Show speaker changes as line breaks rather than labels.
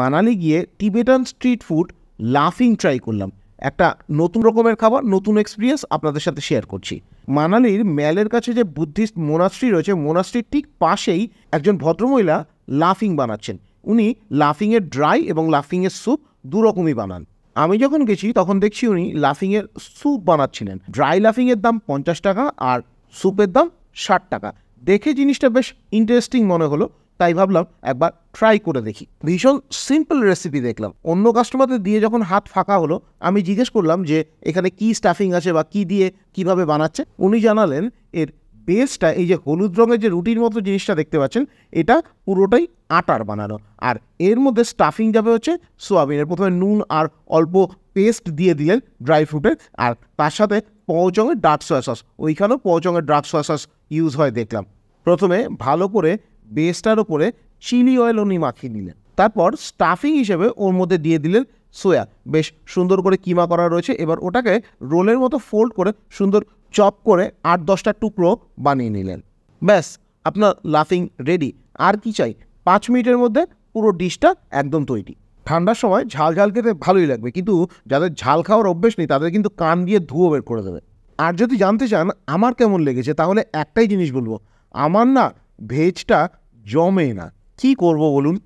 মানালি গিয়ে Tibetan street food laphing try করলাম একটা নতুন রকমের খাবার নতুন এক্সপিরিয়েন্স আপনাদের সাথে শেয়ার করছি মানালির ম্যালের কাছে যে বুদ্ধিস্ট মোনাস্ট্রি রয়েছে মোনাস্ট্রির ঠিক পাশেই একজন ভদ্রমহিলা লাফিং বানাচ্ছেন উনি লাফিংয়ের ড্রাই এবং লাফিংয়ের স্যুপ দুরকমই বানান আমি যখন গেছি তখন দেখছি উনি লাফিংয়ের স্যুপ বানাচ্ছিলেন ড্রাই লাফিংয়ের দাম পঞ্চাশ টাকা আর স্যুপের দাম ষাট টাকা দেখে জিনিসটা বেশ ইন্টারেস্টিং মনে হলো তাই ভাবলাম একবার ট্রাই করে দেখি ভীষণ সিম্পল রেসিপি দেখলাম অন্য কাস্টমারদের দিয়ে যখন হাত ফাঁকা হলো আমি জিজ্ঞেস করলাম যে এখানে কি স্টাফিং আছে বা কি দিয়ে কিভাবে বানাচ্ছে উনি জানালেন এর বেসটা এই যে হলুদ রঙের যে রুটির মতো জিনিসটা দেখতে পাচ্ছেন এটা পুরোটাই আটার বানানো আর এর মধ্যে স্টাফিং যাবে হচ্ছে সোয়াবিনের প্রথমে নুন আর অল্প পেস্ট দিয়ে দিলেন ড্রাই ফ্রুটের আর তার সাথে পচঙের ডার্ক সয়া সস ওইখানেও পচঙের ডার্ক সয়া সস ইউজ হয় দেখলাম প্রথমে ভালো করে বেসটার ওপরে চিলি অয়েল উনি মাখিয়ে নিলেন তারপর স্টাফিং হিসেবে ওর মধ্যে দিয়ে দিলেন সোয়া বেশ সুন্দর করে কিমা করা রয়েছে এবার ওটাকে রোলের মতো ফোল্ড করে সুন্দর চপ করে আট দশটা টুকরো বানিয়ে নিলেন ব্যাস আপনার লাফিং রেডি আর কি চাই পাঁচ মিনিটের মধ্যে পুরো ডিশটা একদম তৈরি ঠান্ডার সময় ঝাল ঝাল খেতে ভালোই লাগবে কিন্তু যাদের ঝাল খাওয়ার অভ্যেস নেই তাদের কিন্তু কান দিয়ে ধুয়ো বের করে দেবে আর যদি জানতে চান আমার কেমন লেগেছে তাহলে একটাই জিনিস বলবো আমার না ভেজটা জমে না কি করব বলুন